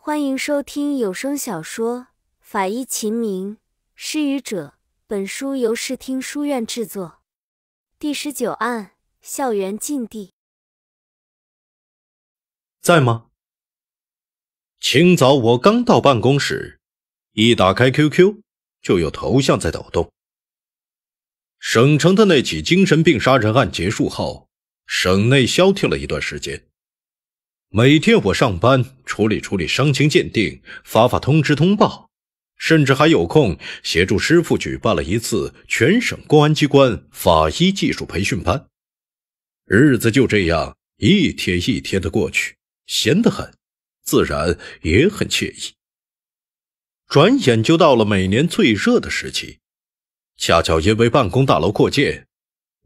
欢迎收听有声小说《法医秦明》，失语者。本书由视听书院制作。第十九案：校园禁地。在吗？清早我刚到办公室，一打开 QQ，就有头像在抖动。省城的那起精神病杀人案结束后，省内消停了一段时间。每天我上班处理处理伤情鉴定，发发通知通报，甚至还有空协助师傅举办了一次全省公安机关法医技术培训班。日子就这样一天一天的过去，闲得很，自然也很惬意。转眼就到了每年最热的时期，恰巧因为办公大楼扩建，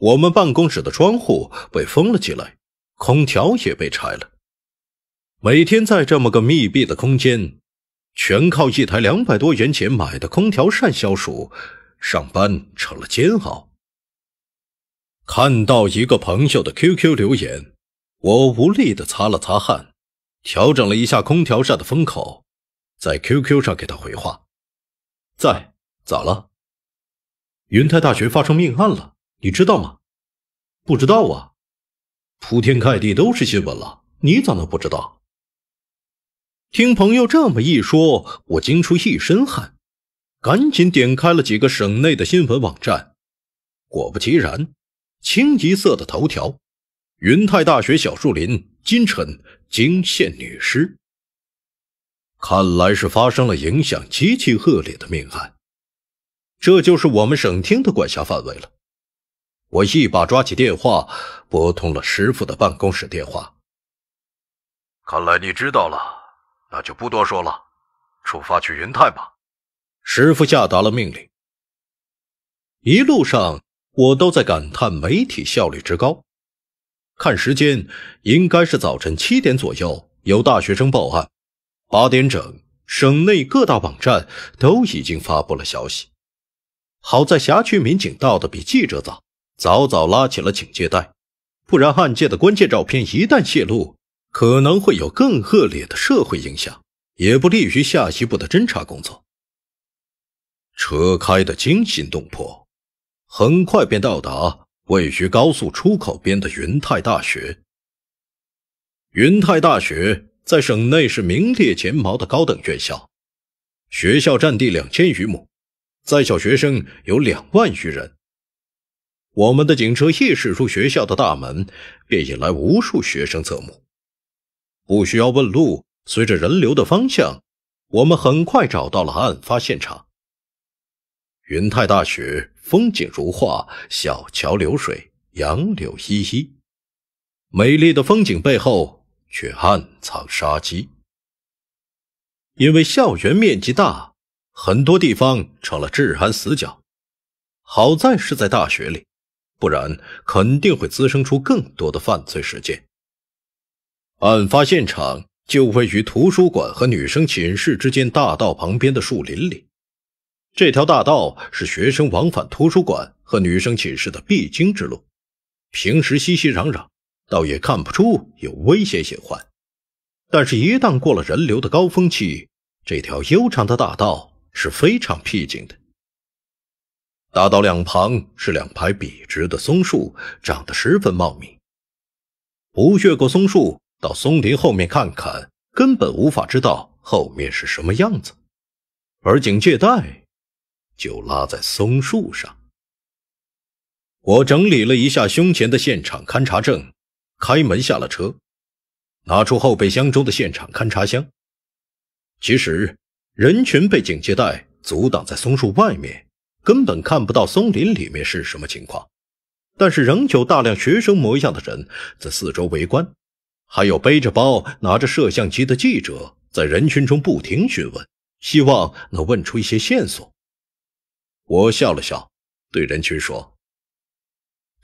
我们办公室的窗户被封了起来，空调也被拆了。每天在这么个密闭的空间，全靠一台两百多元钱买的空调扇消暑，上班成了煎熬。看到一个朋友的 QQ 留言，我无力地擦了擦汗，调整了一下空调扇的风口，在 QQ 上给他回话：“在，咋了？云泰大学发生命案了，你知道吗？”“不知道啊，铺天盖地都是新闻了，你咋能不知道？”听朋友这么一说，我惊出一身汗，赶紧点开了几个省内的新闻网站，果不其然，清一色的头条：云泰大学小树林今晨惊现女尸。看来是发生了影响极其恶劣的命案，这就是我们省厅的管辖范围了。我一把抓起电话，拨通了师傅的办公室电话。看来你知道了。那就不多说了，出发去云泰吧。师傅下达了命令。一路上我都在感叹媒体效率之高。看时间，应该是早晨七点左右有大学生报案，八点整省内各大网站都已经发布了消息。好在辖区民警到的比记者早，早早拉起了警戒带，不然案件的关键照片一旦泄露。可能会有更恶劣的社会影响，也不利于下一步的侦查工作。车开得惊心动魄，很快便到达位于高速出口边的云泰大学。云泰大学在省内是名列前茅的高等院校，学校占地两千余亩，在校学生有两万余人。我们的警车一驶出学校的大门，便引来无数学生侧目。不需要问路，随着人流的方向，我们很快找到了案发现场。云泰大雪，风景如画，小桥流水，杨柳依依。美丽的风景背后却暗藏杀机。因为校园面积大，很多地方成了治安死角。好在是在大学里，不然肯定会滋生出更多的犯罪事件。案发现场就位于图书馆和女生寝室之间大道旁边的树林里。这条大道是学生往返图书馆和女生寝室的必经之路，平时熙熙攘攘，倒也看不出有危险隐患。但是，一旦过了人流的高峰期，这条悠长的大道是非常僻静的。大道两旁是两排笔直的松树，长得十分茂密。不越过松树。到松林后面看看，根本无法知道后面是什么样子。而警戒带就拉在松树上。我整理了一下胸前的现场勘查证，开门下了车，拿出后备箱中的现场勘查箱。其实，人群被警戒带阻挡在松树外面，根本看不到松林里面是什么情况。但是，仍有大量学生模样的人在四周围观。还有背着包、拿着摄像机的记者在人群中不停询问，希望能问出一些线索。我笑了笑，对人群说：“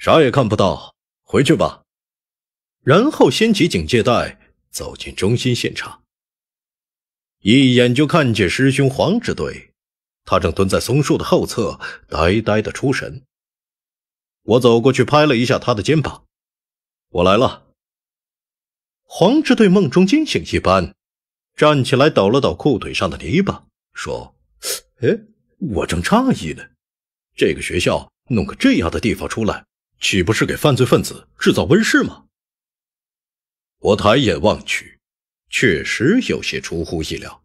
啥也看不到，回去吧。”然后掀起警戒带，走进中心现场。一眼就看见师兄黄支队，他正蹲在松树的后侧，呆呆的出神。我走过去拍了一下他的肩膀：“我来了。”黄志对梦中惊醒一般，站起来抖了抖裤腿上的泥巴，说：“哎，我正诧异呢，这个学校弄个这样的地方出来，岂不是给犯罪分子制造温室吗？”我抬眼望去，确实有些出乎意料。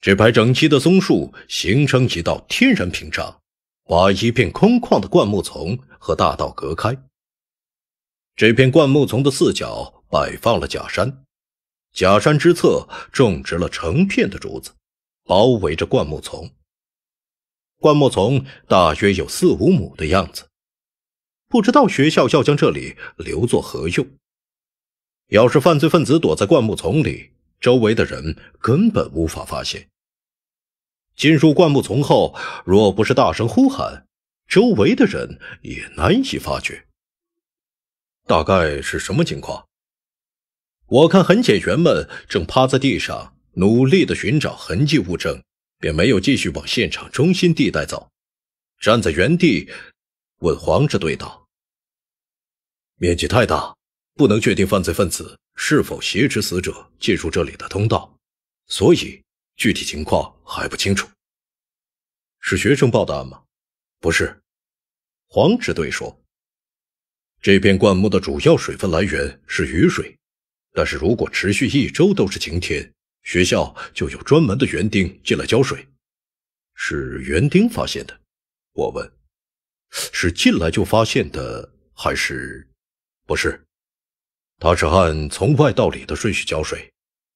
这排整齐的松树形成一道天然屏障，把一片空旷的灌木丛和大道隔开。这片灌木丛的四角。摆放了假山，假山之侧种植了成片的竹子，包围着灌木丛。灌木丛大约有四五亩的样子，不知道学校要将这里留作何用。要是犯罪分子躲在灌木丛里，周围的人根本无法发现。进入灌木丛后，若不是大声呼喊，周围的人也难以发觉。大概是什么情况？我看痕检员们正趴在地上努力地寻找痕迹物证，便没有继续往现场中心地带走，站在原地问黄支队道：“面积太大，不能确定犯罪分子是否挟持死者进入这里的通道，所以具体情况还不清楚。”是学生报的案吗？不是，黄支队说：“这片灌木的主要水分来源是雨水。”但是如果持续一周都是晴天，学校就有专门的园丁进来浇水。是园丁发现的，我问，是进来就发现的，还是？不是，他是按从外到里的顺序浇水，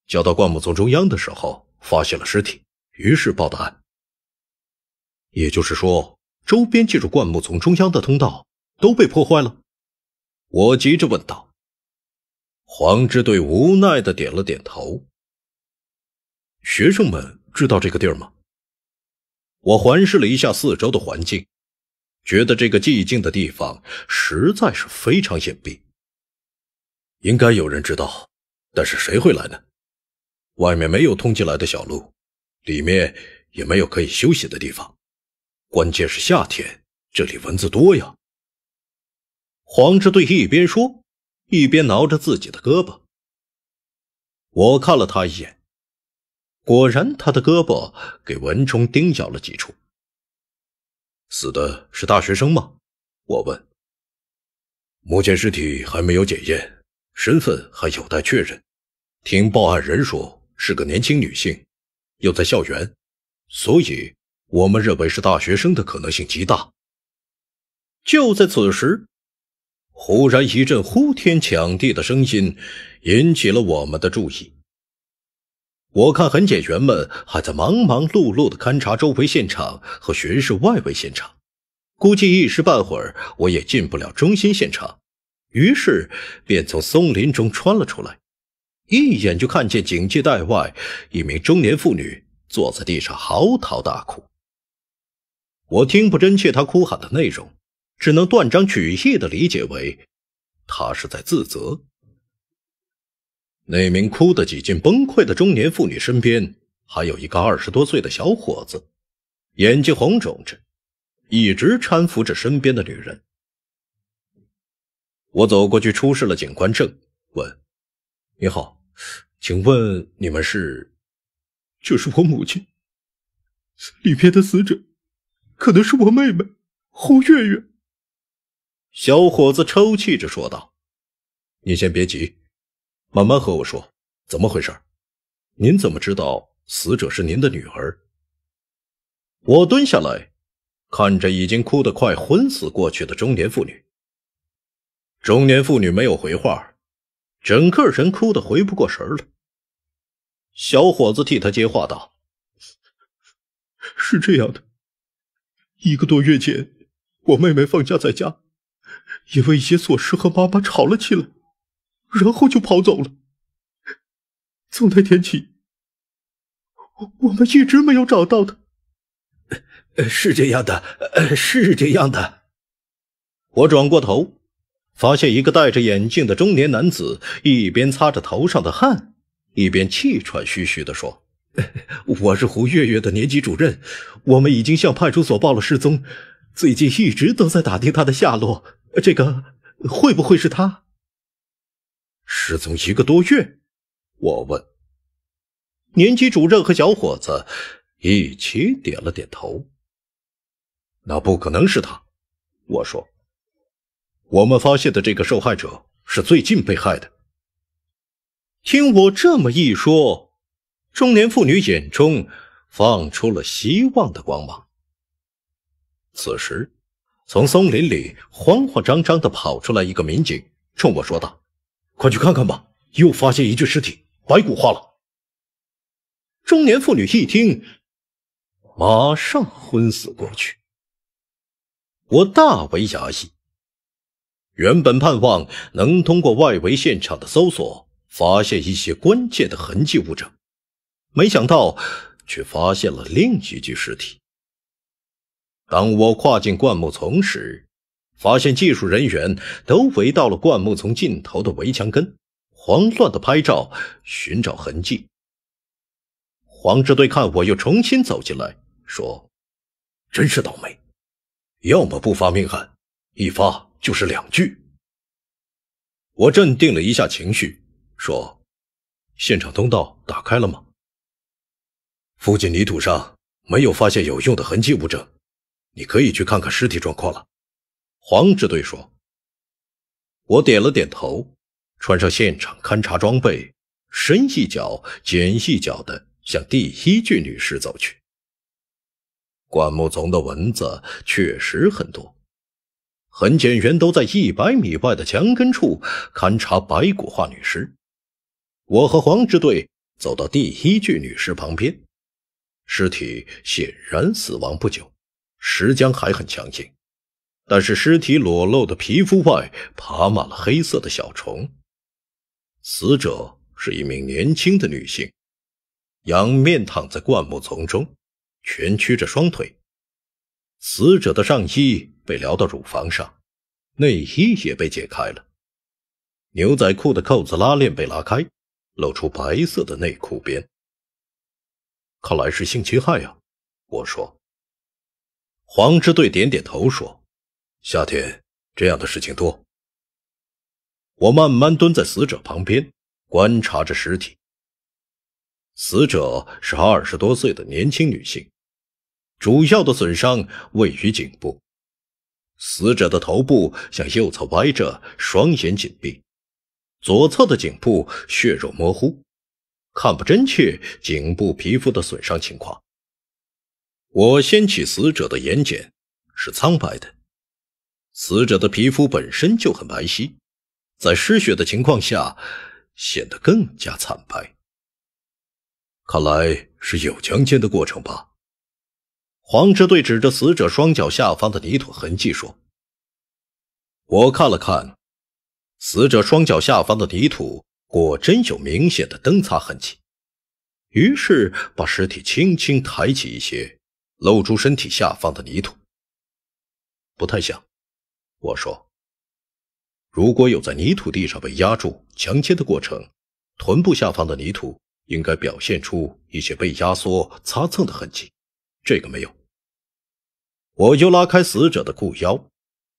浇到灌木丛中央的时候发现了尸体，于是报的案。也就是说，周边进入灌木丛中央的通道都被破坏了。我急着问道。黄支队无奈的点了点头。学生们知道这个地儿吗？我环视了一下四周的环境，觉得这个寂静的地方实在是非常隐蔽。应该有人知道，但是谁会来呢？外面没有通进来的小路，里面也没有可以休息的地方。关键是夏天这里蚊子多呀。黄支队一边说。一边挠着自己的胳膊，我看了他一眼，果然他的胳膊给蚊虫叮咬了几处。死的是大学生吗？我问。目前尸体还没有检验，身份还有待确认。听报案人说是个年轻女性，又在校园，所以我们认为是大学生的可能性极大。就在此时。忽然一阵呼天抢地的声音引起了我们的注意。我看，痕检员们还在忙忙碌碌的勘察周围现场和巡视外围现场，估计一时半会儿我也进不了中心现场。于是便从松林中穿了出来，一眼就看见警戒带外一名中年妇女坐在地上嚎啕大哭。我听不真切她哭喊的内容。只能断章取义的理解为，他是在自责。那名哭得几近崩溃的中年妇女身边，还有一个二十多岁的小伙子，眼睛红肿着，一直搀扶着身边的女人。我走过去，出示了警官证，问：“你好，请问你们是？”“这是我母亲。”“里面的死者，可能是我妹妹胡月月。”小伙子抽泣着说道：“你先别急，慢慢和我说怎么回事。您怎么知道死者是您的女儿？”我蹲下来，看着已经哭得快昏死过去的中年妇女。中年妇女没有回话，整个人哭得回不过神了。来。小伙子替她接话道：“是这样的，一个多月前，我妹妹放假在家。”因为一些琐事和妈妈吵了起来，然后就跑走了。从那天起，我我们一直没有找到他。是这样的，是这样的。我转过头，发现一个戴着眼镜的中年男子，一边擦着头上的汗，一边气喘吁吁地说：“我是胡月月的年级主任，我们已经向派出所报了失踪，最近一直都在打听她的下落。”这个会不会是他？失踪一个多月，我问。年级主任和小伙子一起点了点头。那不可能是他，我说。我们发现的这个受害者是最近被害的。听我这么一说，中年妇女眼中放出了希望的光芒。此时。从松林里慌慌张张地跑出来一个民警，冲我说道：“快去看看吧，又发现一具尸体，白骨化了。”中年妇女一听，马上昏死过去。我大为压抑，原本盼望能通过外围现场的搜索发现一些关键的痕迹物证，没想到却发现了另一具尸体。当我跨进灌木丛时，发现技术人员都围到了灌木丛尽头的围墙根，慌乱地拍照寻找痕迹。黄支队看我又重新走进来，说：“真是倒霉，要么不发命案，一发就是两具。”我镇定了一下情绪，说：“现场通道打开了吗？附近泥土上没有发现有用的痕迹物证。”你可以去看看尸体状况了，黄支队说。我点了点头，穿上现场勘查装备，深一脚浅一脚的向第一具女尸走去。灌木丛的蚊子确实很多，痕检员都在一百米外的墙根处勘查白骨化女尸。我和黄支队走到第一具女尸旁边，尸体显然死亡不久。石浆还很强硬，但是尸体裸露的皮肤外爬满了黑色的小虫。死者是一名年轻的女性，仰面躺在灌木丛中，蜷曲着双腿。死者的上衣被撩到乳房上，内衣也被解开了，牛仔裤的扣子拉链被拉开，露出白色的内裤边。看来是性侵害呀，我说。黄支队点点头说：“夏天这样的事情多。”我慢慢蹲在死者旁边，观察着尸体。死者是二十多岁的年轻女性，主要的损伤位于颈部。死者的头部向右侧歪着，双眼紧闭，左侧的颈部血肉模糊，看不真切颈部皮肤的损伤情况。我掀起死者的眼睑，是苍白的。死者的皮肤本身就很白皙，在失血的情况下显得更加惨白。看来是有强奸的过程吧？黄支队指着死者双脚下方的泥土痕迹说：“我看了看死者双脚下方的泥土，果真有明显的蹬擦痕迹。”于是把尸体轻轻抬起一些。露出身体下方的泥土，不太像。我说：“如果有在泥土地上被压住、强奸的过程，臀部下方的泥土应该表现出一些被压缩、擦蹭的痕迹，这个没有。”我又拉开死者的裤腰，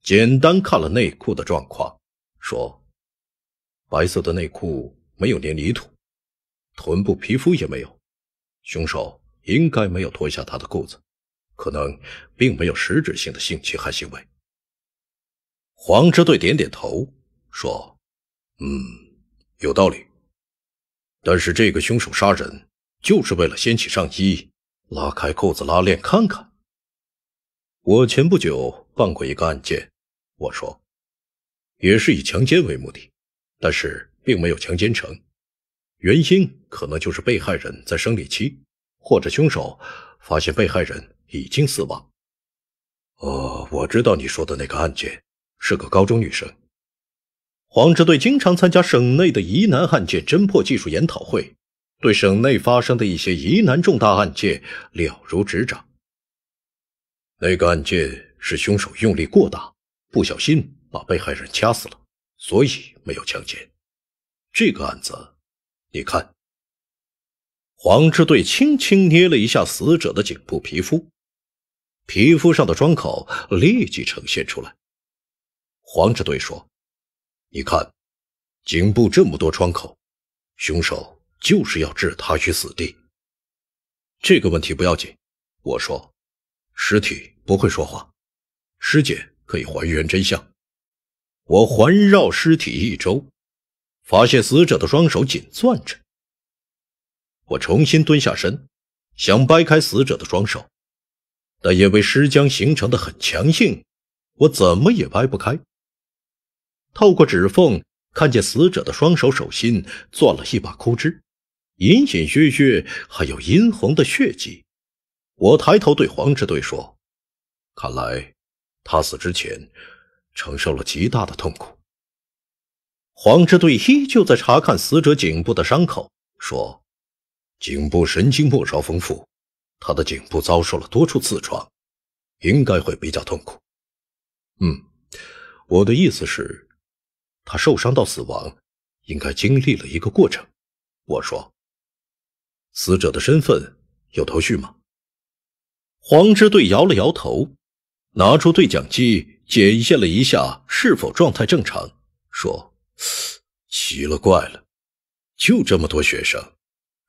简单看了内裤的状况，说：“白色的内裤没有粘泥土，臀部皮肤也没有，凶手应该没有脱下他的裤子。”可能并没有实质性的性侵害行为。黄支队点点头说：“嗯，有道理。但是这个凶手杀人就是为了掀起上衣，拉开扣子拉链看看。”我前不久办过一个案件，我说也是以强奸为目的，但是并没有强奸成，原因可能就是被害人在生理期，或者凶手发现被害人。已经死亡。哦，我知道你说的那个案件是个高中女生。黄支队经常参加省内的疑难案件侦破技术研讨会，对省内发生的一些疑难重大案件了如指掌。那个案件是凶手用力过大，不小心把被害人掐死了，所以没有强奸。这个案子，你看，黄支队轻轻捏了一下死者的颈部皮肤。皮肤上的伤口立即呈现出来。黄志队说：“你看，颈部这么多创口，凶手就是要置他于死地。”这个问题不要紧，我说，尸体不会说话，尸检可以还原真相。我环绕尸体一周，发现死者的双手紧攥着。我重新蹲下身，想掰开死者的双手。但因为尸僵形成的很强性，我怎么也掰不开。透过指缝，看见死者的双手手心攥了一把枯枝，隐隐约约还有殷红的血迹。我抬头对黄支队说：“看来他死之前承受了极大的痛苦。”黄支队依旧在查看死者颈部的伤口，说：“颈部神经末梢丰富。”他的颈部遭受了多处刺创，应该会比较痛苦。嗯，我的意思是，他受伤到死亡，应该经历了一个过程。我说，死者的身份有头绪吗？黄支队摇了摇头，拿出对讲机检验了一下是否状态正常，说：“奇了怪了，就这么多学生，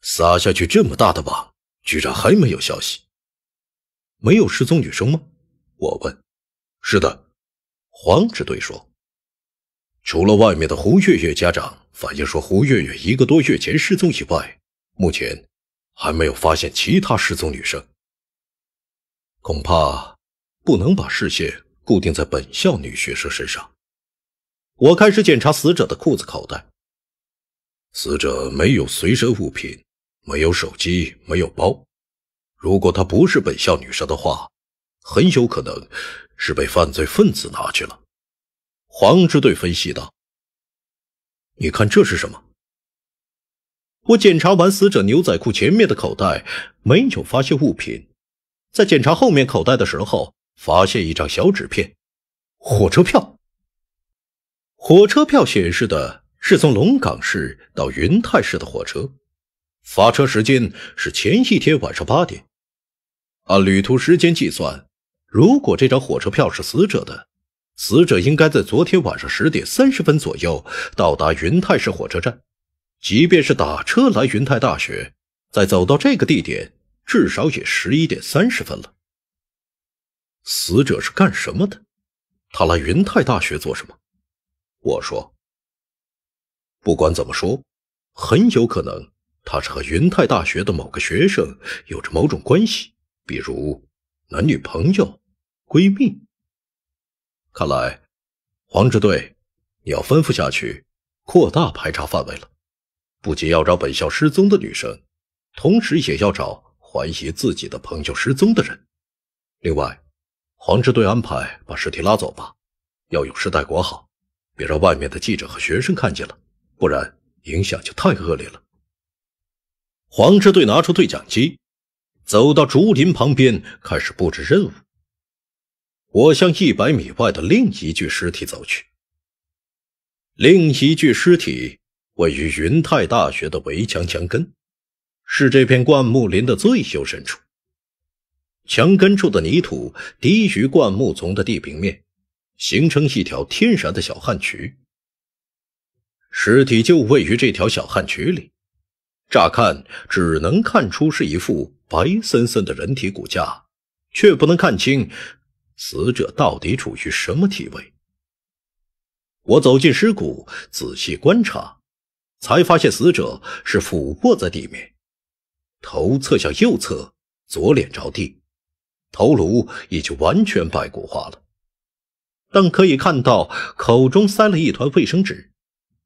撒下去这么大的网。”居然还没有消息。没有失踪女生吗？我问。是的，黄支队说。除了外面的胡月月家长反映说胡月月一个多月前失踪以外，目前还没有发现其他失踪女生。恐怕不能把视线固定在本校女学生身上。我开始检查死者的裤子口袋。死者没有随身物品。没有手机，没有包。如果她不是本校女生的话，很有可能是被犯罪分子拿去了。黄支队分析道：“你看这是什么？我检查完死者牛仔裤前面的口袋，没有发现物品。在检查后面口袋的时候，发现一张小纸片，火车票。火车票显示的是从龙岗市到云泰市的火车。”发车时间是前一天晚上八点，按旅途时间计算，如果这张火车票是死者的，死者应该在昨天晚上十点三十分左右到达云泰市火车站。即便是打车来云泰大学，再走到这个地点，至少也十一点三十分了。死者是干什么的？他来云泰大学做什么？我说，不管怎么说，很有可能。他是和云泰大学的某个学生有着某种关系，比如男女朋友、闺蜜。看来，黄支队，你要吩咐下去，扩大排查范围了。不仅要找本校失踪的女生，同时也要找怀疑自己的朋友失踪的人。另外，黄支队安排把尸体拉走吧，要有尸袋裹好，别让外面的记者和学生看见了，不然影响就太恶劣了。黄支队拿出对讲机，走到竹林旁边，开始布置任务。我向一百米外的另一具尸体走去。另一具尸体位于云泰大学的围墙墙根，是这片灌木林的最幽深处。墙根处的泥土低于灌木丛的地平面，形成一条天然的小旱渠。尸体就位于这条小旱渠里。乍看只能看出是一副白森森的人体骨架，却不能看清死者到底处于什么体位。我走进尸骨，仔细观察，才发现死者是俯卧在地面，头侧向右侧，左脸着地，头颅已经完全白骨化了，但可以看到口中塞了一团卫生纸，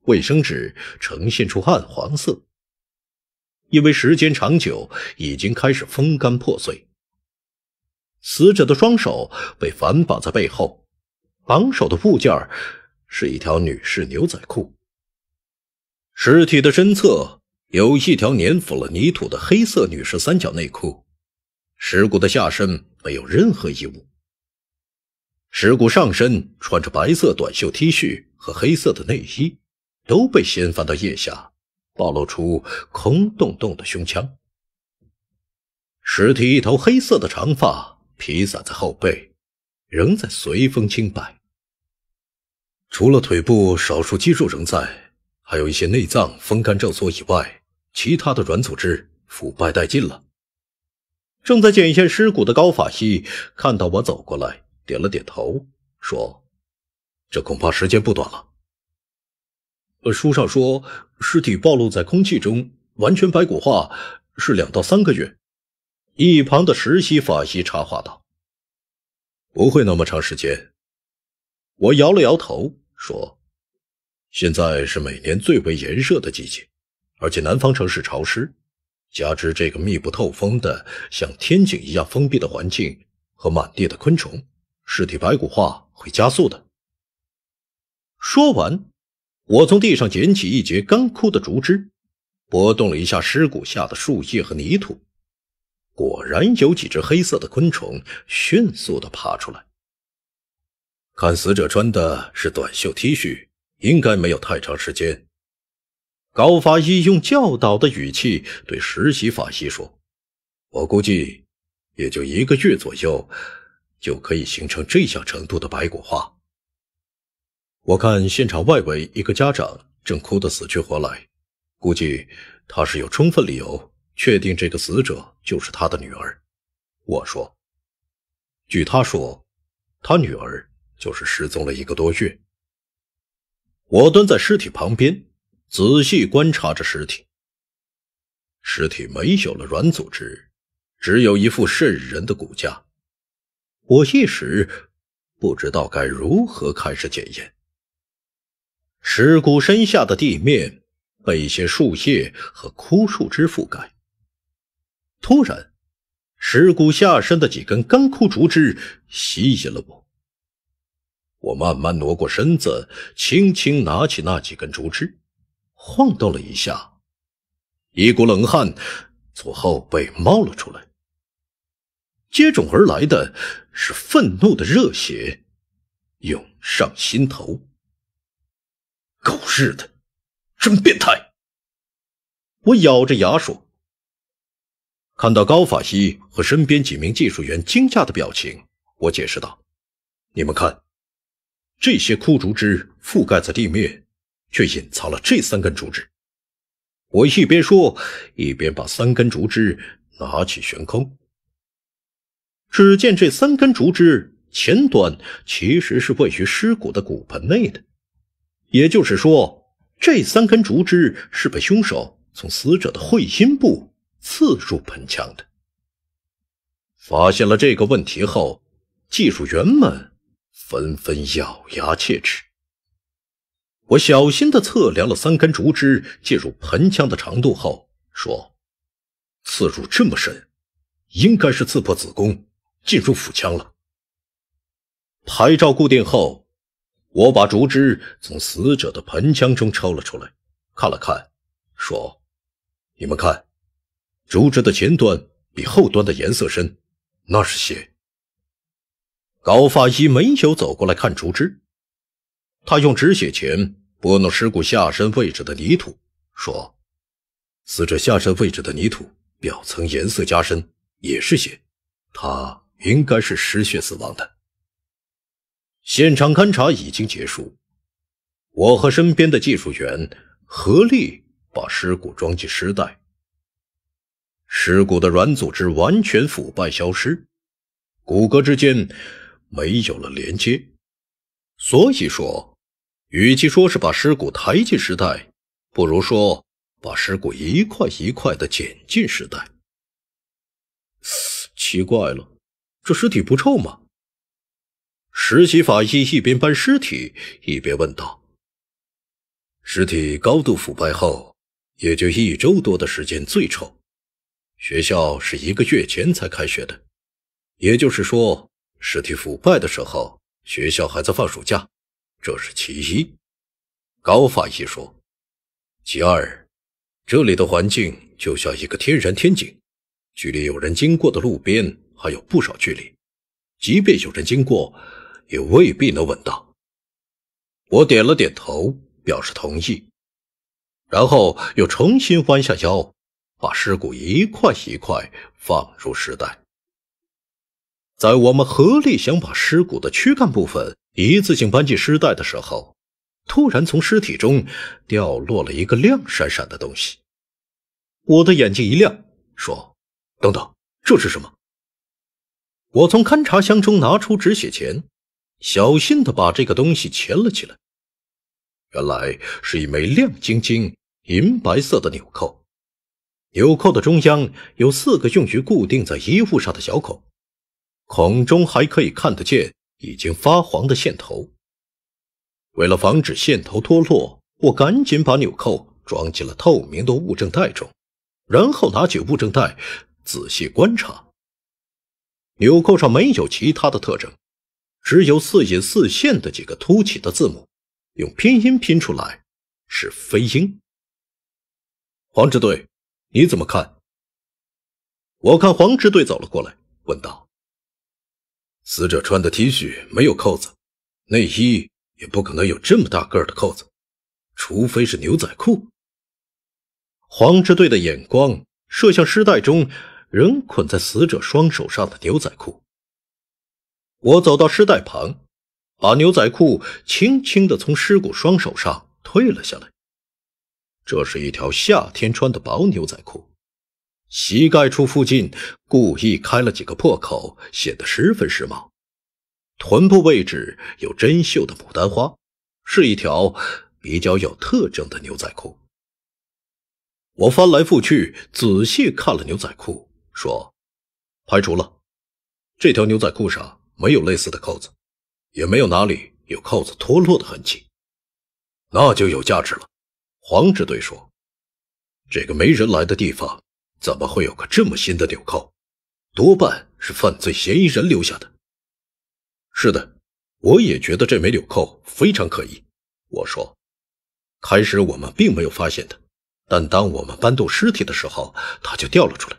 卫生纸呈现出暗黄色。因为时间长久，已经开始风干破碎。死者的双手被反绑在背后，绑手的部件是一条女士牛仔裤。尸体的身侧有一条粘附了泥土的黑色女士三角内裤。尸骨的下身没有任何衣物，尸骨上身穿着白色短袖 T 恤和黑色的内衣，都被掀翻到腋下。暴露出空洞洞的胸腔，尸体一头黑色的长发披散在后背，仍在随风轻摆。除了腿部少数肌肉仍在，还有一些内脏风干皱缩以外，其他的软组织腐败殆尽了。正在检验尸骨的高法医看到我走过来，点了点头，说：“这恐怕时间不短了。”呃，书上说，尸体暴露在空气中完全白骨化是两到三个月。一旁的实习法医插话道：“不会那么长时间。”我摇了摇头说：“现在是每年最为炎热的季节，而且南方城市潮湿，加之这个密不透风的像天井一样封闭的环境和满地的昆虫，尸体白骨化会加速的。”说完。我从地上捡起一截干枯的竹枝，拨动了一下尸骨下的树叶和泥土，果然有几只黑色的昆虫迅速地爬出来。看死者穿的是短袖 T 恤，应该没有太长时间。高法医用教导的语气对实习法医说：“我估计也就一个月左右，就可以形成这项程度的白骨化。”我看现场外围一个家长正哭得死去活来，估计他是有充分理由确定这个死者就是他的女儿。我说，据他说，他女儿就是失踪了一个多月。我蹲在尸体旁边，仔细观察着尸体。尸体没有了软组织，只有一副渗人的骨架。我一时不知道该如何开始检验。尸骨身下的地面被一些树叶和枯树枝覆盖。突然，尸骨下身的几根干枯竹枝吸引了我。我慢慢挪过身子，轻轻拿起那几根竹枝，晃动了一下，一股冷汗从后背冒了出来。接踵而来的是愤怒的热血涌上心头。狗日的，真变态！我咬着牙说：“看到高法西和身边几名技术员惊讶的表情，我解释道：‘你们看，这些枯竹枝覆盖在地面，却隐藏了这三根竹枝。’我一边说，一边把三根竹枝拿起悬空。只见这三根竹枝前端其实是位于尸骨的骨盆内的。”也就是说，这三根竹枝是被凶手从死者的会阴部刺入盆腔的。发现了这个问题后，技术员们纷纷咬牙切齿。我小心的测量了三根竹枝进入盆腔的长度后，说：“刺入这么深，应该是刺破子宫，进入腹腔了。”牌照固定后。我把竹枝从死者的盆腔中抽了出来，看了看，说：“你们看，竹枝的前端比后端的颜色深，那是血。”高发医没有走过来看竹枝，他用止血钳拨弄尸骨下身位置的泥土，说：“死者下身位置的泥土表层颜色加深，也是血，他应该是失血死亡的。”现场勘查已经结束，我和身边的技术员合力把尸骨装进尸袋。尸骨的软组织完全腐败消失，骨骼之间没有了连接，所以说，与其说是把尸骨抬进尸袋，不如说把尸骨一块一块的捡进尸袋。奇怪了，这尸体不臭吗？实习法医一边搬尸体一边问道：“尸体高度腐败后，也就一周多的时间最臭。学校是一个月前才开学的，也就是说，尸体腐败的时候，学校还在放暑假。这是其一。”高法医说：“其二，这里的环境就像一个天然天井，距离有人经过的路边还有不少距离，即便有人经过。”也未必能稳当。我点了点头，表示同意，然后又重新弯下腰，把尸骨一块一块放入尸袋。在我们合力想把尸骨的躯干部分一次性搬进尸袋的时候，突然从尸体中掉落了一个亮闪闪的东西。我的眼睛一亮，说：“等等，这是什么？”我从勘察箱中拿出止血钳。小心地把这个东西钳了起来，原来是一枚亮晶晶、银白色的纽扣。纽扣的中央有四个用于固定在衣物上的小孔，孔中还可以看得见已经发黄的线头。为了防止线头脱落，我赶紧把纽扣装进了透明的物证袋中，然后拿起物证袋仔细观察。纽扣上没有其他的特征。只有四隐四现的几个凸起的字母，用拼音拼出来是“飞鹰”。黄支队，你怎么看？我看黄支队走了过来，问道：“死者穿的 T 恤没有扣子，内衣也不可能有这么大个儿的扣子，除非是牛仔裤。”黄支队的眼光射向尸袋中仍捆在死者双手上的牛仔裤。我走到尸袋旁，把牛仔裤轻轻地从尸骨双手上退了下来。这是一条夏天穿的薄牛仔裤，膝盖处附近故意开了几个破口，显得十分时髦。臀部位置有针绣的牡丹花，是一条比较有特征的牛仔裤。我翻来覆去仔细看了牛仔裤，说：“排除了这条牛仔裤上。”没有类似的扣子，也没有哪里有扣子脱落的痕迹，那就有价值了。黄支队说：“这个没人来的地方，怎么会有个这么新的纽扣？多半是犯罪嫌疑人留下的。”是的，我也觉得这枚纽扣非常可疑。我说：“开始我们并没有发现它，但当我们搬动尸体的时候，它就掉了出来。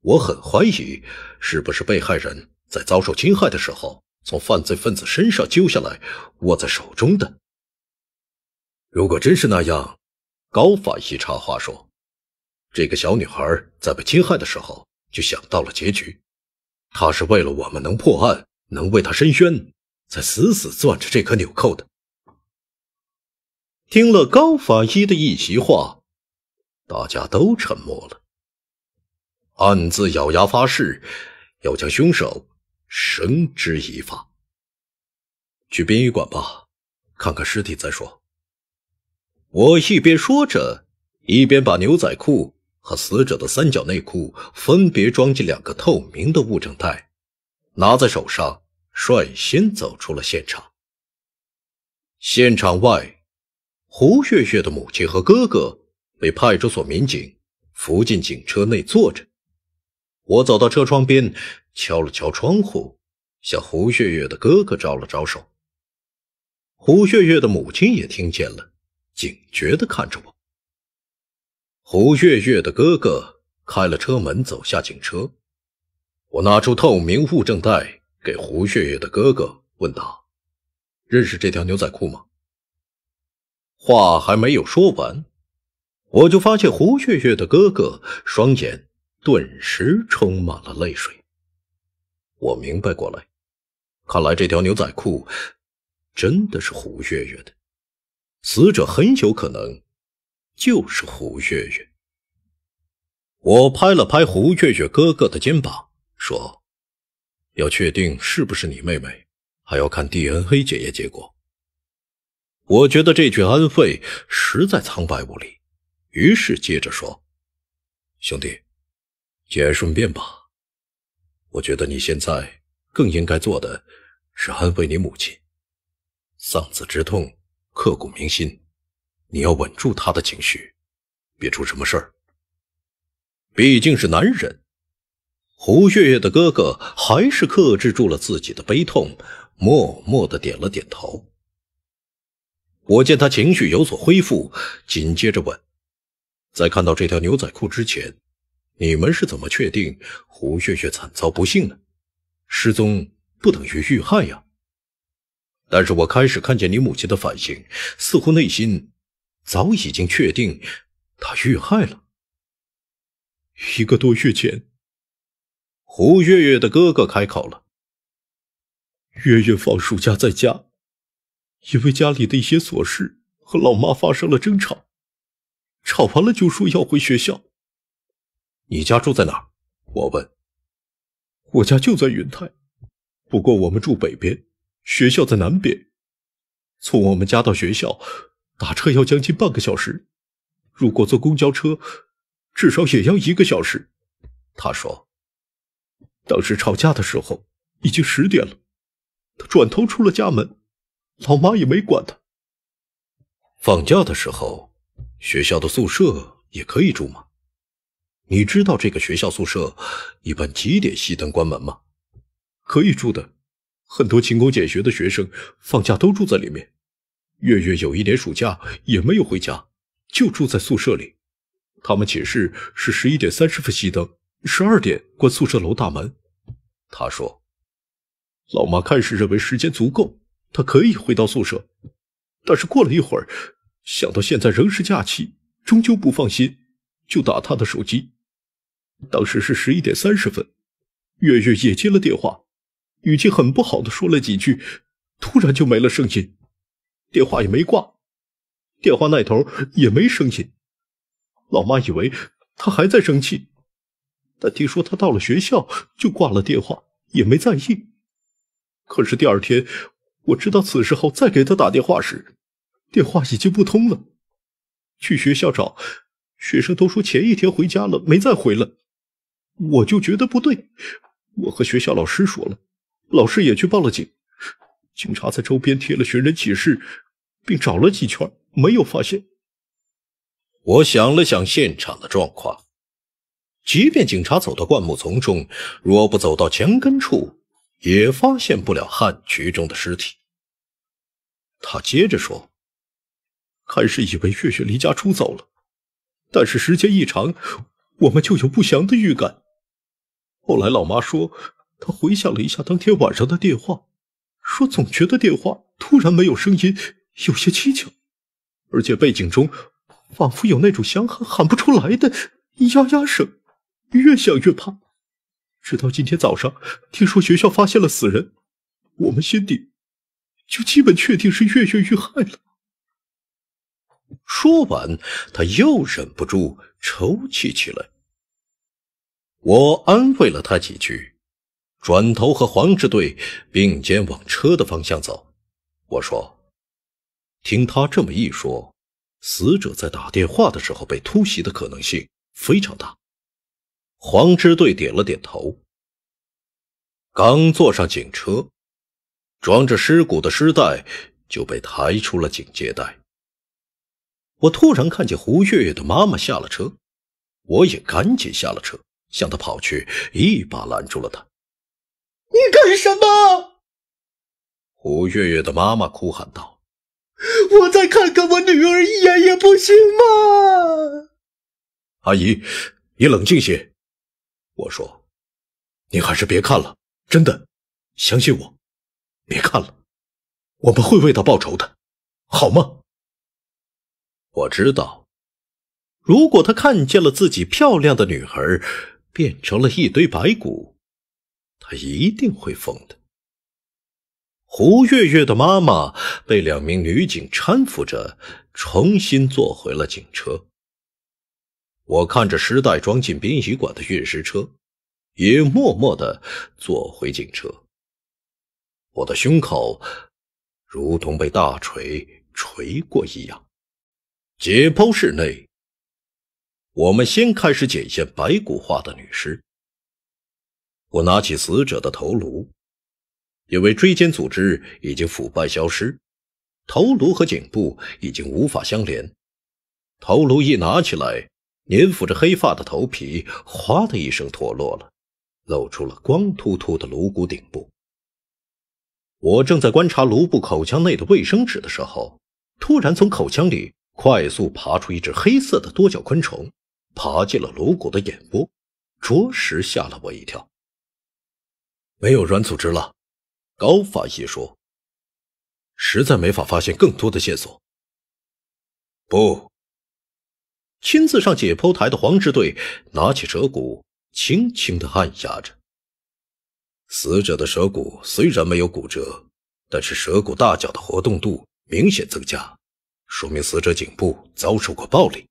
我很怀疑是不是被害人。”在遭受侵害的时候，从犯罪分子身上揪下来，握在手中的。如果真是那样，高法医插话说：“这个小女孩在被侵害的时候就想到了结局，她是为了我们能破案，能为她申冤，才死死攥着这颗纽扣的。”听了高法医的一席话，大家都沉默了，暗自咬牙发誓，要将凶手。绳之以法，去殡仪馆吧，看看尸体再说。我一边说着，一边把牛仔裤和死者的三角内裤分别装进两个透明的物证袋，拿在手上，率先走出了现场。现场外，胡月月的母亲和哥哥被派出所民警扶进警车内坐着。我走到车窗边。敲了敲窗户，向胡月月的哥哥招了招手。胡月月的母亲也听见了，警觉地看着我。胡月月的哥哥开了车门，走下警车。我拿出透明物证袋给胡月月的哥哥，问道：“认识这条牛仔裤吗？”话还没有说完，我就发现胡月月的哥哥双眼顿时充满了泪水。我明白过来，看来这条牛仔裤真的是胡月月的，死者很有可能就是胡月月。我拍了拍胡月月哥哥的肩膀，说：“要确定是不是你妹妹，还要看 DNA 检验结果。”我觉得这句安慰实在苍白无力，于是接着说：“兄弟，节哀顺变吧。”我觉得你现在更应该做的，是安慰你母亲。丧子之痛刻骨铭心，你要稳住她的情绪，别出什么事儿。毕竟是男人，胡月月的哥哥还是克制住了自己的悲痛，默默的点了点头。我见他情绪有所恢复，紧接着问：“在看到这条牛仔裤之前。”你们是怎么确定胡月月惨遭不幸呢？失踪不等于遇害呀。但是我开始看见你母亲的反应，似乎内心早已经确定她遇害了。一个多月前，胡月月的哥哥开口了：“月月放暑假在家，因为家里的一些琐事和老妈发生了争吵，吵完了就说要回学校。”你家住在哪？我问。我家就在云泰，不过我们住北边，学校在南边。从我们家到学校，打车要将近半个小时，如果坐公交车，至少也要一个小时。他说，当时吵架的时候已经十点了，他转头出了家门，老妈也没管他。放假的时候，学校的宿舍也可以住吗？你知道这个学校宿舍一般几点熄灯关门吗？可以住的，很多勤工俭学的学生放假都住在里面。月月有一年暑假也没有回家，就住在宿舍里。他们寝室是十一点三十分熄灯，十二点关宿舍楼大门。他说：“老妈开始认为时间足够，他可以回到宿舍，但是过了一会儿，想到现在仍是假期，终究不放心，就打他的手机。”当时是十一点三十分，月月也接了电话，语气很不好的说了几句，突然就没了声音，电话也没挂，电话那头也没声音。老妈以为他还在生气，但听说他到了学校就挂了电话，也没在意。可是第二天，我知道此事后，再给他打电话时，电话已经不通了。去学校找，学生都说前一天回家了，没再回来。我就觉得不对，我和学校老师说了，老师也去报了警，警察在周边贴了寻人启事，并找了几圈，没有发现。我想了想现场的状况，即便警察走到灌木丛中，若不走到墙根处，也发现不了旱渠中的尸体。他接着说：“开始以为月月离家出走了，但是时间一长，我们就有不祥的预感。”后来，老妈说，她回想了一下当天晚上的电话，说总觉得电话突然没有声音，有些蹊跷，而且背景中仿佛有那种想喊喊不出来的“呀呀”声，越想越怕。直到今天早上，听说学校发现了死人，我们心底就基本确定是月月遇害了。说完，她又忍不住抽泣起来。我安慰了他几句，转头和黄支队并肩往车的方向走。我说：“听他这么一说，死者在打电话的时候被突袭的可能性非常大。”黄支队点了点头。刚坐上警车，装着尸骨的尸袋就被抬出了警戒带。我突然看见胡月月的妈妈下了车，我也赶紧下了车。向他跑去，一把拦住了他。“你干什么？”胡月月的妈妈哭喊道，“我再看看我女儿一眼也不行吗？”阿姨，你冷静些。我说：“你还是别看了，真的，相信我，别看了。我们会为她报仇的，好吗？”我知道，如果他看见了自己漂亮的女儿。变成了一堆白骨，他一定会疯的。胡月月的妈妈被两名女警搀扶着重新坐回了警车。我看着尸袋装进殡仪馆的运尸车，也默默的坐回警车。我的胸口如同被大锤锤过一样。解剖室内。我们先开始检验白骨化的女尸。我拿起死者的头颅，因为椎间组织已经腐败消失，头颅和颈部已经无法相连。头颅一拿起来，粘附着黑发的头皮，哗的一声脱落了，露出了光秃秃的颅骨顶部。我正在观察颅部口腔内的卫生纸的时候，突然从口腔里快速爬出一只黑色的多角昆虫。爬进了颅骨的眼窝，着实吓了我一跳。没有软组织了，高法医说。实在没法发现更多的线索。不，亲自上解剖台的黄支队拿起蛇骨，轻轻地按压着。死者的舌骨虽然没有骨折，但是舌骨大角的活动度明显增加，说明死者颈部遭受过暴力。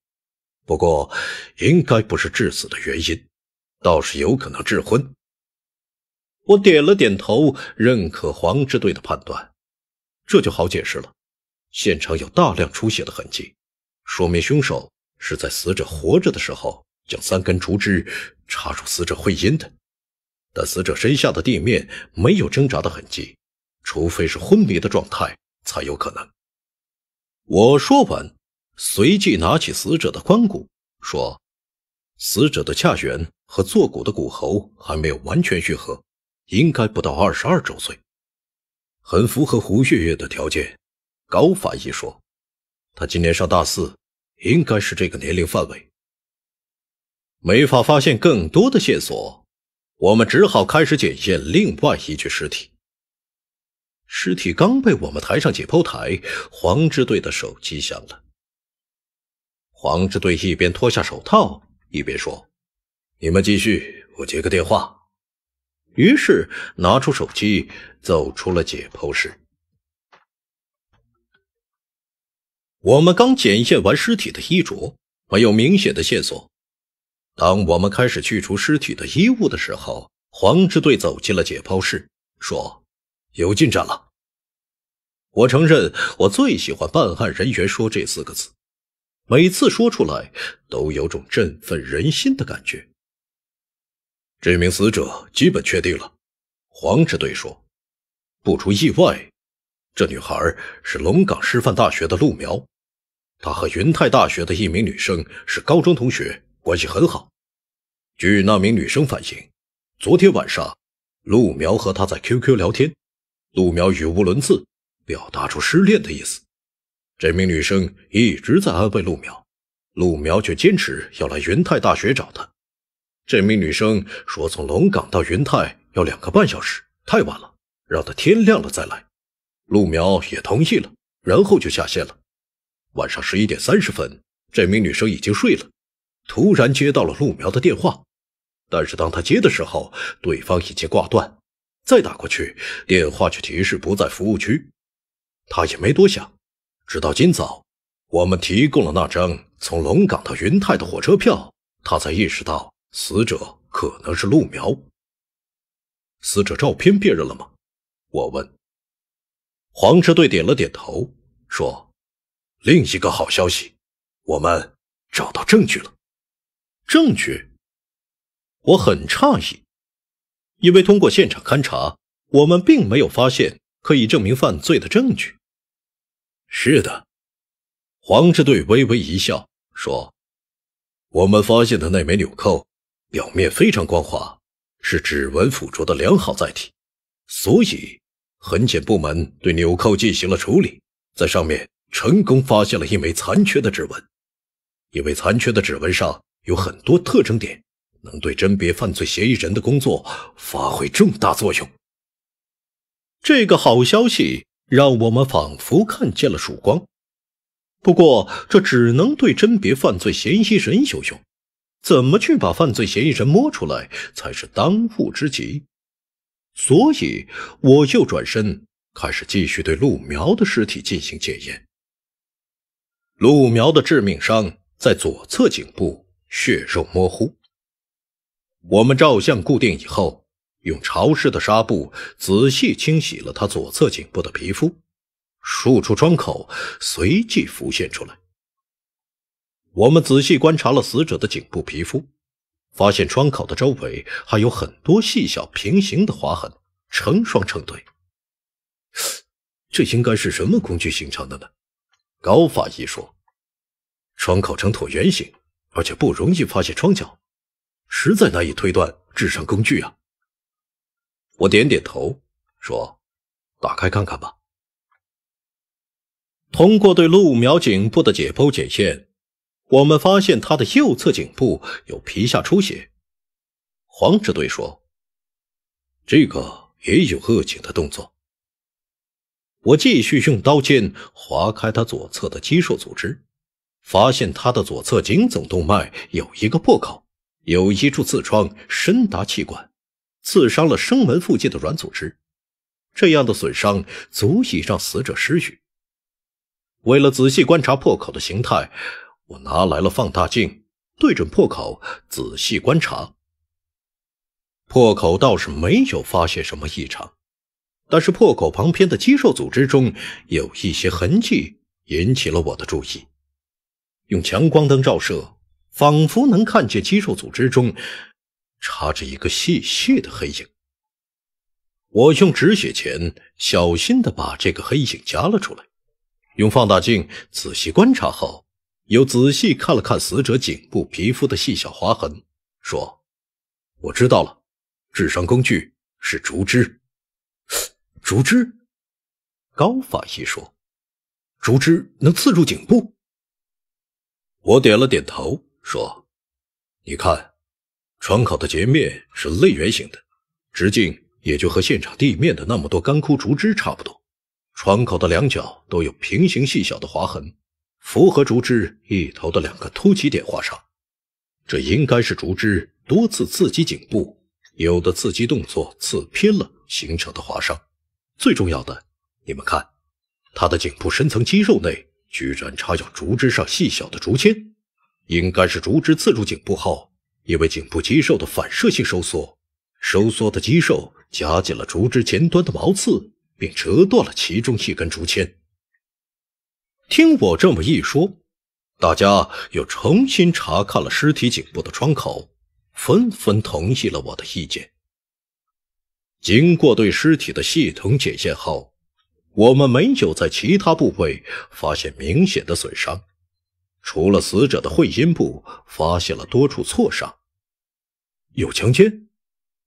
不过，应该不是致死的原因，倒是有可能致昏。我点了点头，认可黄支队的判断。这就好解释了：现场有大量出血的痕迹，说明凶手是在死者活着的时候将三根竹枝插入死者会阴的。但死者身下的地面没有挣扎的痕迹，除非是昏迷的状态才有可能。我说完。随即拿起死者的髋骨，说：“死者的髂旋和坐骨的骨骺还没有完全愈合，应该不到二十二周岁，很符合胡月月的条件。”高法医说：“他今年上大四，应该是这个年龄范围。”没法发现更多的线索，我们只好开始检验另外一具尸体。尸体刚被我们抬上解剖台，黄支队的手机响了。黄支队一边脱下手套，一边说：“你们继续，我接个电话。”于是拿出手机，走出了解剖室。我们刚检验完尸体的衣着，没有明显的线索。当我们开始去除尸体的衣物的时候，黄支队走进了解剖室，说：“有进展了。”我承认，我最喜欢办案人员说这四个字。每次说出来都有种振奋人心的感觉。这名死者基本确定了，黄支队说，不出意外，这女孩是龙岗师范大学的陆苗，她和云泰大学的一名女生是高中同学，关系很好。据那名女生反映，昨天晚上陆苗和她在 QQ 聊天，陆苗语无伦次，表达出失恋的意思。这名女生一直在安慰陆苗，陆苗却坚持要来云泰大学找她。这名女生说：“从龙岗到云泰要两个半小时，太晚了，让她天亮了再来。”陆苗也同意了，然后就下线了。晚上十一点三十分，这名女生已经睡了，突然接到了陆苗的电话，但是当她接的时候，对方已经挂断。再打过去，电话却提示不在服务区。她也没多想。直到今早，我们提供了那张从龙岗到云泰的火车票，他才意识到死者可能是陆苗。死者照片辨认了吗？我问。黄支队点了点头，说：“另一个好消息，我们找到证据了。”证据？我很诧异，因为通过现场勘查，我们并没有发现可以证明犯罪的证据。是的，黄支队微微一笑说：“我们发现的那枚纽扣，表面非常光滑，是指纹附着的良好载体，所以痕检部门对纽扣进行了处理，在上面成功发现了一枚残缺的指纹。因为残缺的指纹上有很多特征点，能对甄别犯罪嫌疑人的工作发挥重大作用。这个好消息。”让我们仿佛看见了曙光，不过这只能对甄别犯罪嫌疑人有用，怎么去把犯罪嫌疑人摸出来才是当务之急。所以，我又转身开始继续对陆苗的尸体进行检验。陆苗的致命伤在左侧颈部，血肉模糊。我们照相固定以后。用潮湿的纱布仔细清洗了他左侧颈部的皮肤，数处窗口随即浮现出来。我们仔细观察了死者的颈部皮肤，发现窗口的周围还有很多细小平行的划痕，成双成对。这应该是什么工具形成的呢？高法医说，窗口呈椭圆形，而且不容易发现窗角，实在难以推断致伤工具啊。我点点头，说：“打开看看吧。”通过对陆苗颈部的解剖检验，我们发现他的右侧颈部有皮下出血。黄支队说：“这个也有扼颈的动作。”我继续用刀尖划开他左侧的肌肉组织，发现他的左侧颈总动脉有一个破口，有一处刺疮深达气管。刺伤了声门附近的软组织，这样的损伤足以让死者失语。为了仔细观察破口的形态，我拿来了放大镜，对准破口仔细观察。破口倒是没有发现什么异常，但是破口旁边的肌肉组织中有一些痕迹引起了我的注意。用强光灯照射，仿佛能看见肌肉组织中。插着一个细细的黑影，我用止血钳小心的把这个黑影夹了出来，用放大镜仔细观察后，又仔细看了看死者颈部皮肤的细小划痕，说：“我知道了，智伤工具是竹枝。”竹枝，高法医说：“竹枝能刺入颈部。”我点了点头，说：“你看。”窗口的截面是类圆形的，直径也就和现场地面的那么多干枯竹枝差不多。窗口的两角都有平行细小的划痕，符合竹枝一头的两个凸起点划伤。这应该是竹枝多次刺激颈部，有的刺激动作刺偏了形成的划伤。最重要的，你们看，他的颈部深层肌肉内居然插有竹枝上细小的竹签，应该是竹枝刺入颈部后。因为颈部肌肉的反射性收缩，收缩的肌肉夹紧了竹枝前端的毛刺，并折断了其中一根竹签。听我这么一说，大家又重新查看了尸体颈部的窗口，纷纷同意了我的意见。经过对尸体的系统检验后，我们没有在其他部位发现明显的损伤。除了死者的会阴部发现了多处挫伤，有强奸。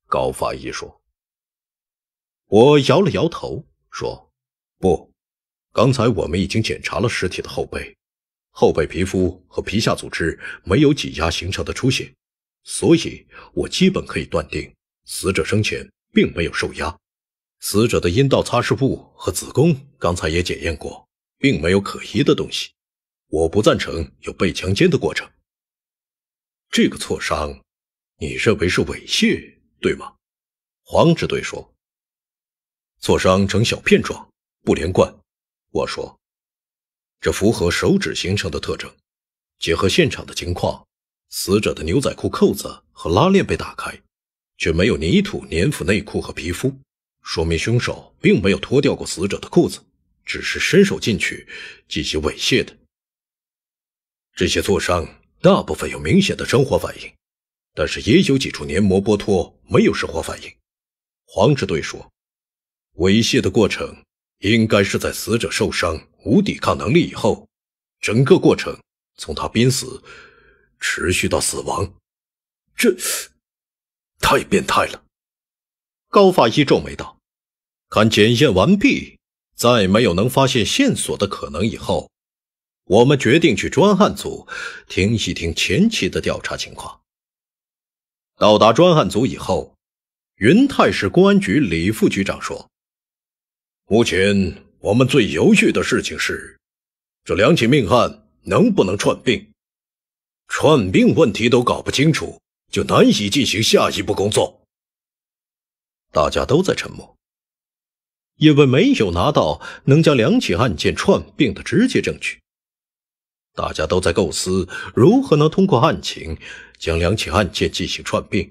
高法医说：“我摇了摇头，说不。刚才我们已经检查了尸体的后背，后背皮肤和皮下组织没有挤压形成的出血，所以我基本可以断定，死者生前并没有受压。死者的阴道擦拭布和子宫刚才也检验过，并没有可疑的东西。”我不赞成有被强奸的过程，这个挫伤，你认为是猥亵，对吗？黄支队说，挫伤呈小片状，不连贯。我说，这符合手指形成的特征。结合现场的情况，死者的牛仔裤扣子和拉链被打开，却没有泥土粘附内裤和皮肤，说明凶手并没有脱掉过死者的裤子，只是伸手进去进行猥亵的。这些挫伤大部分有明显的生活反应，但是也有几处黏膜剥脱没有生活反应。黄支队说，猥亵的过程应该是在死者受伤无抵抗能力以后，整个过程从他濒死持续到死亡。这太变态了！高法医皱眉道：“看检验完毕，再没有能发现线索的可能以后。”我们决定去专案组听一听前期的调查情况。到达专案组以后，云泰市公安局李副局长说：“目前我们最犹豫的事情是，这两起命案能不能串并？串并问题都搞不清楚，就难以进行下一步工作。”大家都在沉默，因为没有拿到能将两起案件串并的直接证据。大家都在构思如何能通过案情将两起案件进行串并。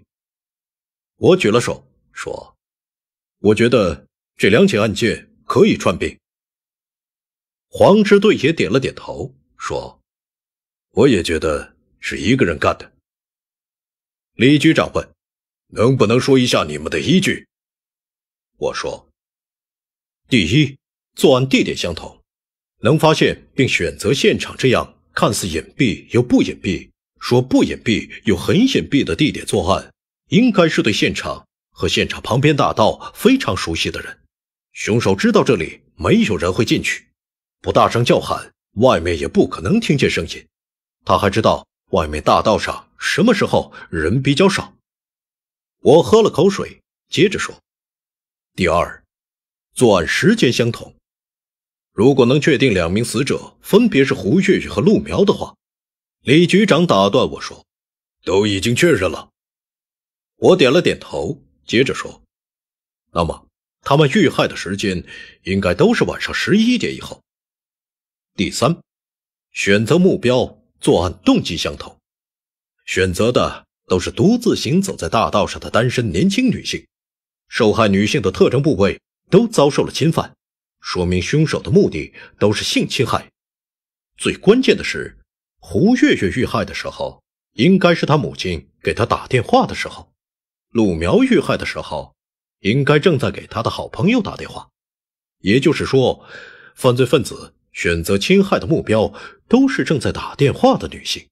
我举了手说：“我觉得这两起案件可以串并。”黄支队也点了点头说：“我也觉得是一个人干的。”李局长问：“能不能说一下你们的依据？”我说：“第一，作案地点相同，能发现并选择现场这样。”看似隐蔽又不隐蔽，说不隐蔽又很隐蔽的地点作案，应该是对现场和现场旁边大道非常熟悉的人。凶手知道这里没有人会进去，不大声叫喊，外面也不可能听见声音。他还知道外面大道上什么时候人比较少。我喝了口水，接着说：第二，作案时间相同。如果能确定两名死者分别是胡月月和陆苗的话，李局长打断我说：“都已经确认了。”我点了点头，接着说：“那么他们遇害的时间应该都是晚上十一点以后。第三，选择目标、作案动机相同，选择的都是独自行走在大道上的单身年轻女性。受害女性的特征部位都遭受了侵犯。”说明凶手的目的都是性侵害。最关键的是，胡月月遇害的时候，应该是她母亲给她打电话的时候；陆苗遇害的时候，应该正在给他的好朋友打电话。也就是说，犯罪分子选择侵害的目标都是正在打电话的女性，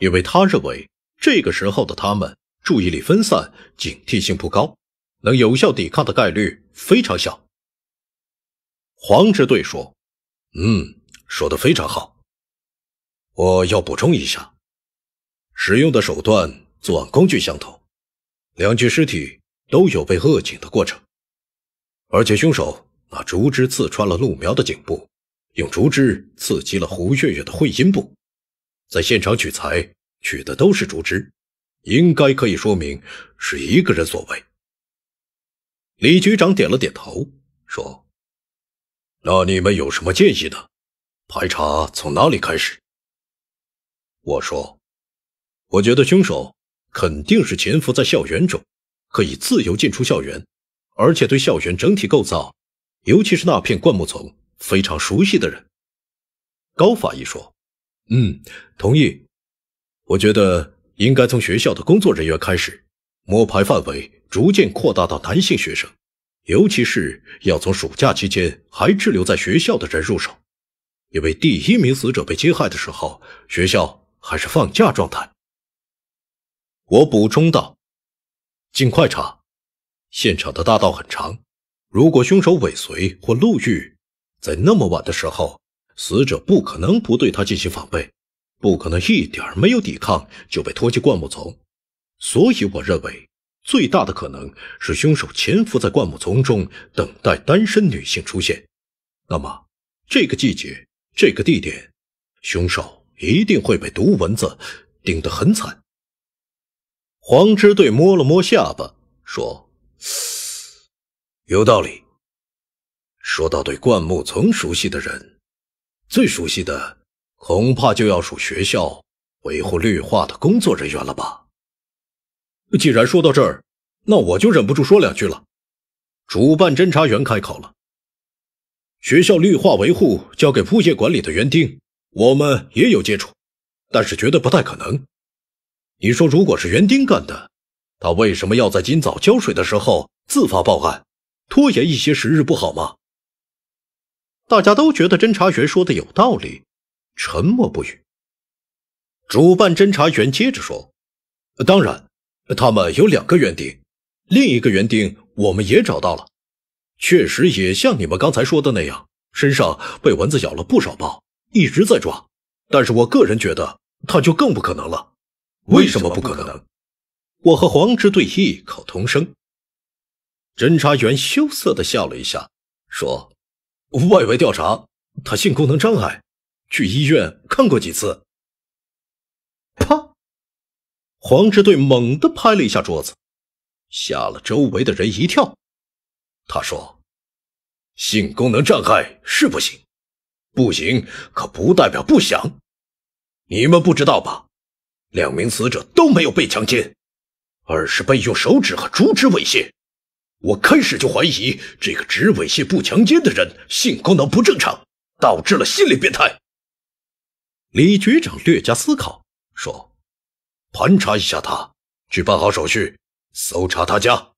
因为他认为这个时候的他们注意力分散，警惕性不高，能有效抵抗的概率非常小。黄支队说：“嗯，说的非常好。我要补充一下，使用的手段作案工具相同，两具尸体都有被扼颈的过程，而且凶手拿竹枝刺穿了陆苗的颈部，用竹枝刺激了胡月月的会阴部，在现场取材取的都是竹枝，应该可以说明是一个人所为。”李局长点了点头说。那你们有什么建议呢？排查从哪里开始？我说，我觉得凶手肯定是潜伏在校园中，可以自由进出校园，而且对校园整体构造，尤其是那片灌木丛非常熟悉的人。高法医说：“嗯，同意。我觉得应该从学校的工作人员开始，摸排范围逐渐扩大到男性学生。”尤其是要从暑假期间还滞留在学校的人入手，因为第一名死者被侵害的时候，学校还是放假状态。我补充道：“尽快查，现场的大道很长，如果凶手尾随或路遇，在那么晚的时候，死者不可能不对他进行防备，不可能一点没有抵抗就被拖进灌木丛。所以，我认为。”最大的可能是凶手潜伏在灌木丛中，等待单身女性出现。那么，这个季节、这个地点，凶手一定会被毒蚊子叮得很惨。黄支队摸了摸下巴，说：“有道理。说到对灌木丛熟悉的人，最熟悉的恐怕就要数学校维护绿化的工作人员了吧。”既然说到这儿，那我就忍不住说两句了。主办侦查员开口了：“学校绿化维护交给物业管理的园丁，我们也有接触，但是觉得不太可能。你说，如果是园丁干的，他为什么要在今早浇水的时候自发报案，拖延一些时日不好吗？”大家都觉得侦查员说的有道理，沉默不语。主办侦查员接着说：“当然。”他们有两个园丁，另一个园丁我们也找到了，确实也像你们刚才说的那样，身上被蚊子咬了不少包，一直在抓。但是我个人觉得他就更不可能了。为什么不可能？我和黄支队异口同声。侦查员羞涩的笑了一下，说：“外围调查，他性功能障碍，去医院看过几次。”啪。黄支队猛地拍了一下桌子，吓了周围的人一跳。他说：“性功能障碍是不行，不行可不代表不想。你们不知道吧？两名死者都没有被强奸，而是被用手指和竹枝猥亵。我开始就怀疑这个只猥亵不强奸的人性功能不正常，导致了心理变态。”李局长略加思考，说。盘查一下他，去办好手续，搜查他家。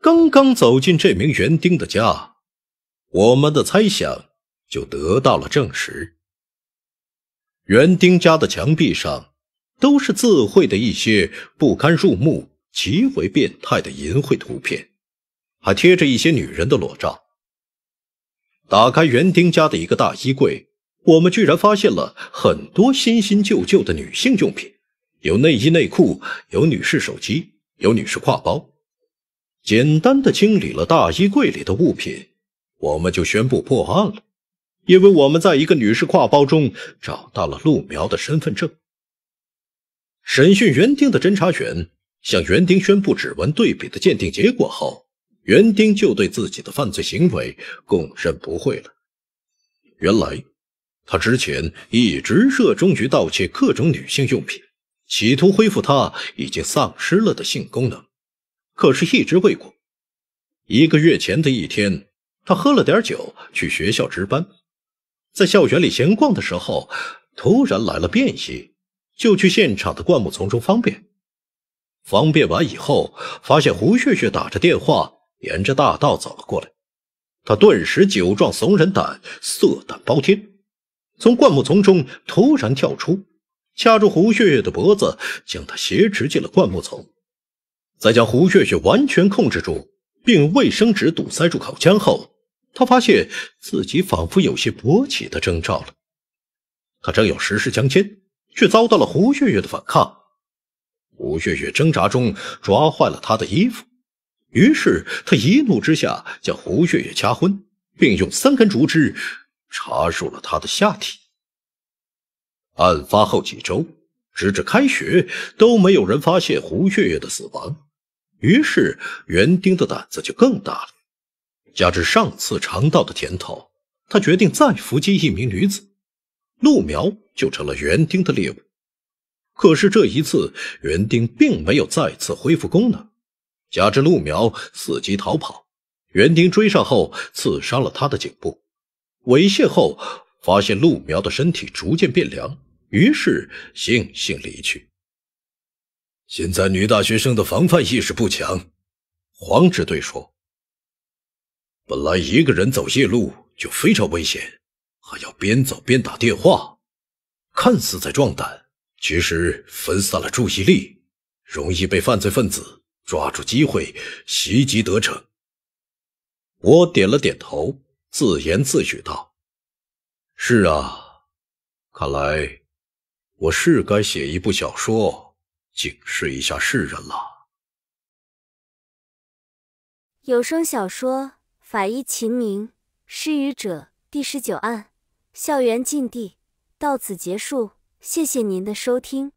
刚刚走进这名园丁的家，我们的猜想就得到了证实。园丁家的墙壁上都是自绘的一些不堪入目、极为变态的淫秽图片，还贴着一些女人的裸照。打开园丁家的一个大衣柜。我们居然发现了很多新新旧旧的女性用品，有内衣内裤，有女士手机，有女士挎包。简单的清理了大衣柜里的物品，我们就宣布破案了。因为我们在一个女士挎包中找到了陆苗的身份证。审讯园丁的侦查员向园丁宣布指纹对比的鉴定结果后，园丁就对自己的犯罪行为供认不讳了。原来。他之前一直热衷于盗窃各种女性用品，企图恢复他已经丧失了的性功能，可是一直未果。一个月前的一天，他喝了点酒，去学校值班，在校园里闲逛的时候，突然来了便衣，就去现场的灌木丛中方便。方便完以后，发现胡雪雪打着电话，沿着大道走了过来，他顿时酒壮怂人胆，色胆包天。从灌木丛中突然跳出，掐住胡月月的脖子，将她挟持进了灌木丛。在将胡月月完全控制住，并用卫生纸堵塞住口腔后，他发现自己仿佛有些勃起的征兆了。他正要实施强奸，却遭到了胡月月的反抗。胡月月挣扎中抓坏了他的衣服，于是他一怒之下将胡月月掐昏，并用三根竹枝。插入了他的下体。案发后几周，直至开学都没有人发现胡月月的死亡。于是园丁的胆子就更大了，加之上次尝到的甜头，他决定再伏击一名女子。陆苗就成了园丁的猎物。可是这一次，园丁并没有再次恢复功能，加之陆苗伺机逃跑，园丁追上后刺伤了他的颈部。猥亵后，发现陆苗的身体逐渐变凉，于是悻悻离去。现在女大学生的防范意识不强，黄支队说：“本来一个人走夜路就非常危险，还要边走边打电话，看似在壮胆，其实分散了注意力，容易被犯罪分子抓住机会袭击得逞。”我点了点头。自言自语道：“是啊，看来我是该写一部小说，警示一下世人了。”有声小说《法医秦明：失语者》第十九案《校园禁地》到此结束，谢谢您的收听。